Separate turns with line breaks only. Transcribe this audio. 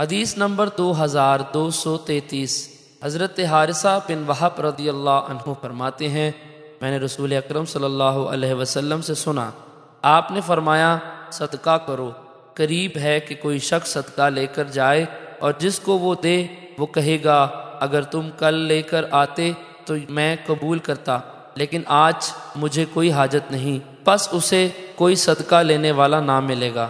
हदीस नंबर दो हज़ार दो सौ तैतीस हज़रत हारसा बिन वहाब रदी अल्लाह फरमाते हैं मैंने रसूल अक्रम सल्लल्लाहु अलैहि वसल्लम से सुना आपने फरमाया सदका करो करीब है कि कोई शख्स सदका लेकर जाए और जिसको वो दे वो कहेगा अगर तुम कल लेकर आते तो मैं कबूल करता लेकिन आज मुझे कोई हाजत नहीं बस उसे कोई सदका लेने वाला ना मिलेगा